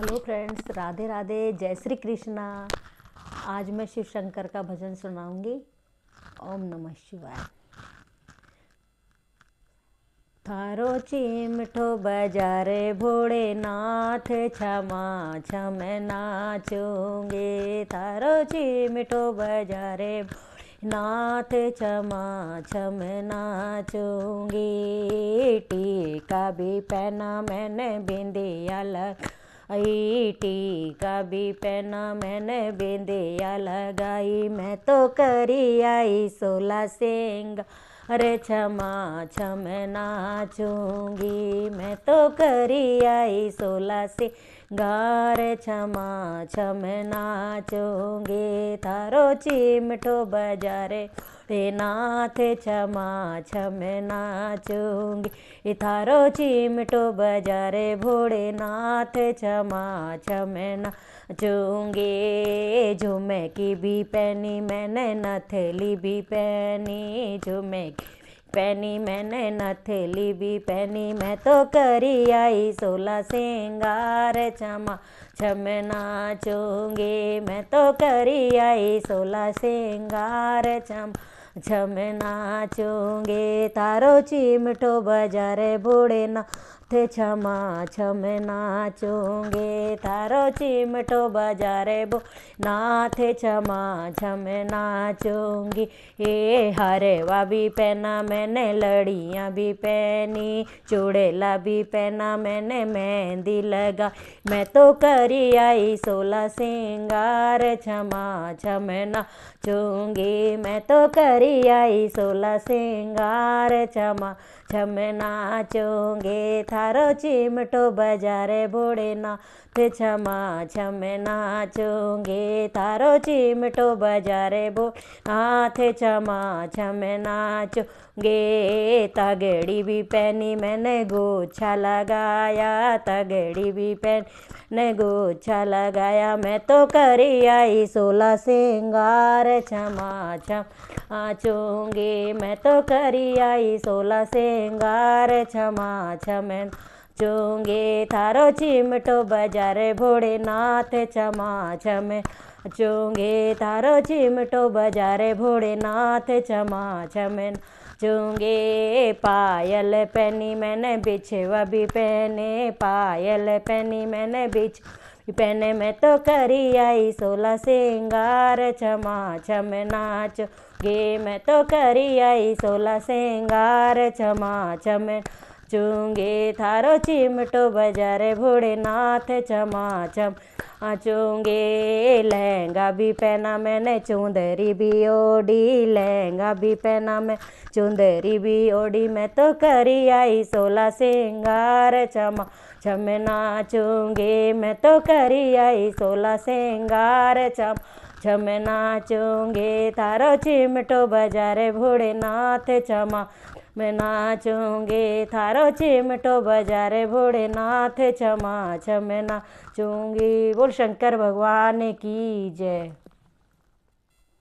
hello friends Radhe Radhe जय श्री कृष्णा आज मैं शिव शंकर का भजन सुनाऊंगी ओम नमः शिवाय थारो चिमठो बजारे भोड़े नाथ क्षमा क्षम नाचोंगे थारो चिमठो बजारे नाथ क्षमा क्षम नाचोंगे टीका भी पहना मैंने बिंदिया अलग ईटी का भी पहना मैंने बेंदिया लगाई मैं तो करी आई सोला सिंग अरे क्षमा छम नाचूंगी मैं तो करी आई सोला से गारे क्षमा छम नाचूंगी थारो चिमठो बजारे તે छम છમા इथारो चिमटो बजारे ચીમટો नाथ चमा छम ना છમ झुमे की भी पहनी मैंने न थैली भी पहनी झुमे पहनी मैंने न थैली भी पहनी मैं तो करी आई सोला सिंगार चमा छम नाचूंगी मैं तो करी आई सोला सिंगार चमा जम नाचोंगे तारो चिमटो बजारे बूढ़े ना थे छमा छम नाचोंगे तारो चिमटो बजारे बो ना थे छमा छम नाचोंगी ए हरे वा भी पहना मैंने लड़िया भी पहनी चूड़ेला भी पहना मैंने मेहंदी लगा मैं तो करी आई सोला सिंगार छमा छम ना नाचोंगी मैं तो कर भरी आई सोला सिंगार चमा छम नाचोंगे थारो चिमटो बजारे बोड़ेना ते क्षमा छम नाचोंगे थारो चिमटो बजारे बो हाथे क्षमा छम नाचोंगे तगड़ी भी पहनी मैंने गोछा लगाया तगड़ी भी पहनी ने गोछा लगाया मैं तो करी आई सोला सिंगार क्षमा आ आचूंगी मैं तो करी आई सोला सिंगार छमा छम चूँगे थारो चिमटो बजारे नाथ क्षमा छम चूँगे थारो चिमटो बजारे नाथ छमा क्षम चुंगे पायल पहनी मैंने बिछवा भी पहने पायल पहनी मैंने बिछ पहने मैं तो करी आई सोला सिंगार छमा छम नाच गे मैं तो करी आई सोला सिंगार छमा छम थारो चिमटो बजारे બજારે चमा चम चुंगे लहंगा भी पहना मैंने चुंदरी भी ओढ़ी लहंगा भी पहना मैं चुंदरी भी ओढ़ी मैं तो करी आई सोला सिंगार चमा ना नाचूंगे मैं तो करी आई सोला सिंगार चम छम नाचूंगे तारो चिमटो बजारे भोड़े नाथ चमा मैं नाचूंगे थारो चिमटो बजारे नाथ चमा क्षमा ना नाचूंगी बोल शंकर भगवान की जय